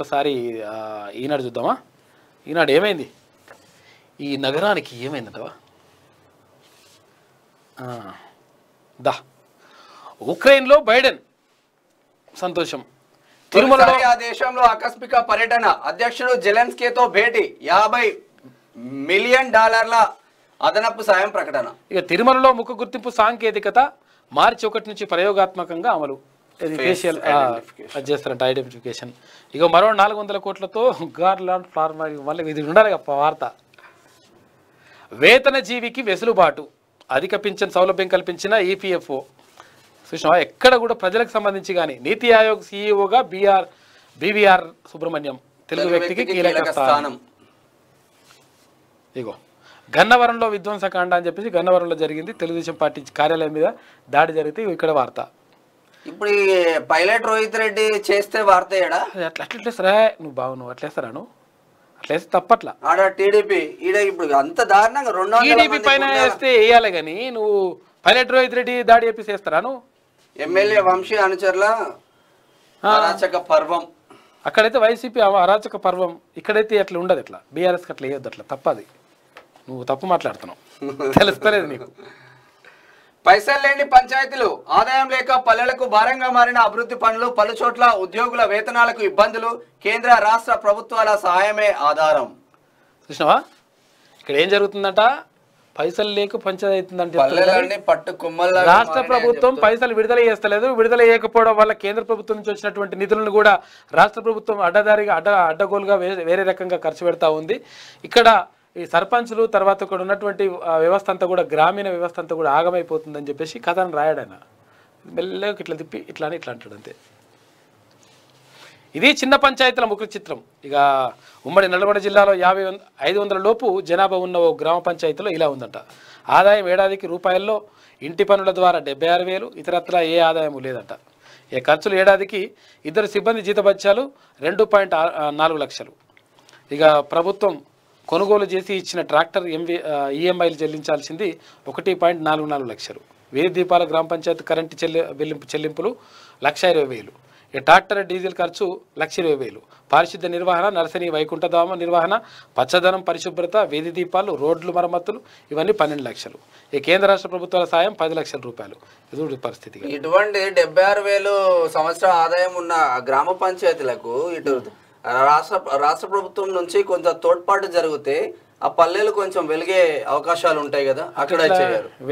ఒక్కసారి ఈనాడు చూద్దామా ఈనాడు ఏమైంది ఈ నగరానికి ఏమైందంటవా దా ఉక్రెయిన్లో బైడెన్ సంతోషం తిరుమల ఆ దేశంలో ఆకస్మిక పర్యటన అధ్యక్షుడు జెలెన్స్కేతో భేటీ యాభై మిలియన్ డాలర్ల అదనపు సాయం ప్రకటన ఇక తిరుమలలో ముఖ గుర్తింపు సాంకేతికత మార్చి ఒకటి నుంచి ప్రయోగాత్మకంగా అమలు ఫేషియల్ చేస్తున్నట్టు ఐడెంటిఫికేషన్ ఇక మరో నాలుగు వందల కోట్లతో గార్లాండ్ ఫార్మా మళ్ళీ ఇది ఉండాలి వార్త వేతన జీవికి వెసులుబాటు అధిక పింఛన్ సౌలభ్యం కల్పించిన ఈపీఎఫ్ఓ సుష్మా ఎక్కడ కూడా ప్రజలకు సంబంధించి కానీ నీతి ఆయోగ్ సీఈఓగా బీఆర్ బీవీఆర్ సుబ్రహ్మణ్యం తెలుగు వ్యక్తికి కీలక స్థానం ఇగో గన్నవరంలో విధ్వంసకాండ అని చెప్పేసి గన్నవరంలో జరిగింది తెలుగుదేశం పార్టీ కార్యాలయం మీద దాడి జరిగితే ఇక్కడ వార్త ఇప్పుడు ఈ పైలట్ రోహిత్ రెడ్డి చేస్తే వార్త ఏడా అట్లా అట్లేస్తారా నువ్వు బాగున్నావు అట్లేస్తారా నువ్వు అట్లేస్తే తప్పట్లా ఆడ టీడీపీ ఈడ ఇప్పుడు అంత దారుణంగా రెండు టీడీపీ పైన వేస్తే వేయాలి కానీ నువ్వు పైలట్ రోహిత్ రెడ్డి దాడి చెప్పి చేస్తారా నువ్వు ఎమ్మెల్యే వంశీ అనుచరుల అరాచక పర్వం అక్కడైతే వైసీపీ అరాచక పర్వం ఇక్కడైతే అట్లా ఉండదు ఇట్లా బీఆర్ఎస్ అట్లా వేయొద్దు అట్లా తప్పది నువ్వు తప్పు మాట్లాడుతున్నావు తెలుస్తలేదు నీకు పైసలు లేని పంచాయతీలు ఆదాయం లేక పల్లెలకు భారంగా మారిన అభివృద్ధి పనులు పలు చోట్ల ఉద్యోగుల వేతనాలకు ఇబ్బందులు కేంద్ర రాష్ట్ర ప్రభుత్వాల సహాయమే ఆధారం కృష్ణవా ఇక్కడ ఏం జరుగుతుందంట పైసలు లేక పంచాయతీ రాష్ట్ర ప్రభుత్వం పైసలు విడుదల చేస్తలేదు విడుదల చేయకపోవడం వల్ల కేంద్ర ప్రభుత్వం నుంచి వచ్చినటువంటి నిధులను కూడా రాష్ట్ర ప్రభుత్వం అడ్డదారిగా అడ్డ అడ్డగోలుగా వేరే రకంగా ఖర్చు పెడతా ఉంది ఇక్కడ ఈ సర్పంచ్లు తర్వాత ఇక్కడ ఉన్నటువంటి వ్యవస్థ అంతా కూడా గ్రామీణ వ్యవస్థ అంతా కూడా ఆగమైపోతుందని చెప్పేసి కథను రాయడాయన మెల్లగా ఇట్లా తిప్పి ఇట్లా అని ఇట్లా అంటాడు అంతే ఇది చిన్న పంచాయతీల ముఖ్య చిత్రం ఇక ఉమ్మడి నల్గొండ జిల్లాలో యాభై ఐదు వందల లోపు జనాభా ఉన్న ఓ గ్రామ పంచాయతీలో ఇలా ఉందంట ఆదాయం ఏడాదికి రూపాయల్లో ఇంటి పనుల ద్వారా డెబ్బై ఆరు వేలు ఇతరత్రా ఏ ఆదాయం లేదంట ఈ ఖర్చులు ఏడాదికి ఇద్దరు సిబ్బంది జీతభత్యాలు రెండు పాయింట్ నాలుగు లక్షలు ఇక ప్రభుత్వం కొనుగోలు చేసి ఇచ్చిన ట్రాక్టర్ ఎంవి ఈఎంఐలు e చెల్లించాల్సింది ఒకటి పాయింట్ నాలుగు నాలుగు లక్షలు వేయి దీపాల గ్రామ పంచాయతీ కరెంటు చెల్లి చెల్లింపులు లక్ష ఇరవై వేలు ఈ ట్రాక్టర్ డీజిల్ ఖర్చు లక్ష ఇరవై వేలు పారిశుద్ధ నిర్వహణ నర్సరీ వైకుంఠధామ నిర్వహణ పచ్చదనం పరిశుభ్రత వీధి దీపాలు రోడ్లు మరమ్మతులు ఇవన్నీ పన్నెండు లక్షలు ఈ కేంద్ర రాష్ట్ర ప్రభుత్వాల సాయం పది లక్షల రూపాయలు ఇది పరిస్థితి ఇటువంటి డెబ్బై ఆరు వేలు సంవత్సరం ఆదాయం ఉన్న గ్రామ పంచాయతీలకు ఇటు రాష్ట్ర రాష్ట్ర ప్రభుత్వం నుంచి కొంచెం తోడ్పాటు జరిగితే ఆ పల్లెలు కొంచెం వెలిగే అవకాశాలు ఉంటాయి కదా అక్కడ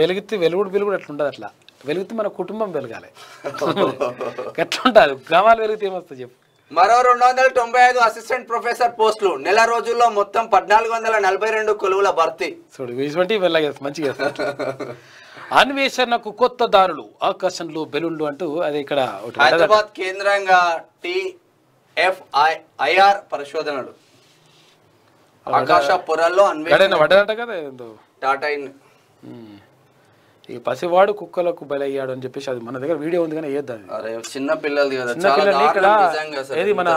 వెలిగితే వెలుగుడు వెలుగుడు ఎట్లుంటుంది అట్లా వెలిగితే మన కుటుంబం వెలగాలి ఎట్లుంటుంది గ్రామాలు వెలిగితే ఏమొస్తుంది చెప్పు మరో రెండు వందల తొంభై ఐదు అసిస్టెంట్ ప్రొఫెసర్ పోస్టులు నెల రోజుల్లో మొత్తం పద్నాలుగు వందల నలభై రెండు కొలువుల భర్తీ చూడు ఇటువంటి వెళ్ళగేస్తా అన్వేషణకు కొత్త దారులు ఆకర్షణలు బెలూన్లు అంటూ అది ఇక్కడ హైదరాబాద్ కేంద్రంగా టీ ఎఫ్ఐ ఐఆర్ పరిశోధనలు ఆకాశ పొరల్లో అన్వేషణ టాటా ఇన్ ఈ పసివాడు కుక్కలకు బలయ్యాడు అని చెప్పేసి అది మన దగ్గర వీడియో ఉంది కానీ ఏదో చిన్న పిల్లలు ఏది మన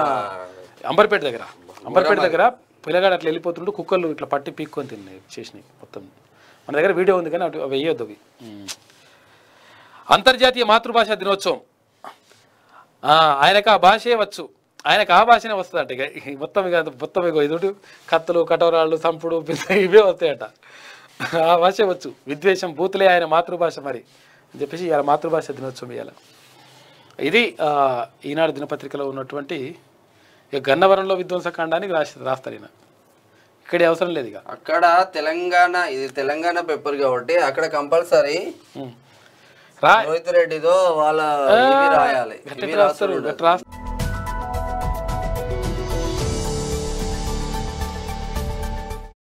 అంబర్పేట దగ్గర అంబర్పేట దగ్గర పిల్లగాడు అట్లా వెళ్ళిపోతుంటే కుక్కలు ఇట్లా పట్టి పీక్కొని తిన్నాయి చేసినాయి మొత్తం మన దగ్గర వీడియో ఉంది కానీ అవి వేయొద్దు అవి అంతర్జాతీయ మాతృభాష దినోత్సవం ఆయనకు ఆ భాషే వచ్చు ఆయనకు ఆ భాషనే వస్తుందట ఇక మొత్తం ఇక మొత్తం ఇక ఇదోటి కత్తులు కటోరాళ్ళు సంపుడు పిల్ల ఇవే వస్తాయట ఆ భాష వచ్చు విద్వేషం బూతులే ఆయన మాతృభాష మరి అని చెప్పేసి ఇవాళ మాతృభాష దినోత్సవం ఇవాళ ఇది ఈనాడు దినపత్రికలో ఉన్నటువంటి ఇక గన్నవరంలో విధ్వంసకాండానికి రాసి రాస్తారు ఈయన ఇక్కడ అవసరం లేదు ఇక అక్కడ తెలంగాణ ఇది తెలంగాణ పేపర్ కాబట్టి అక్కడ కంపల్సరీ రోహిత్ రెడ్డితో వాళ్ళ రాయాలి రాస్తారు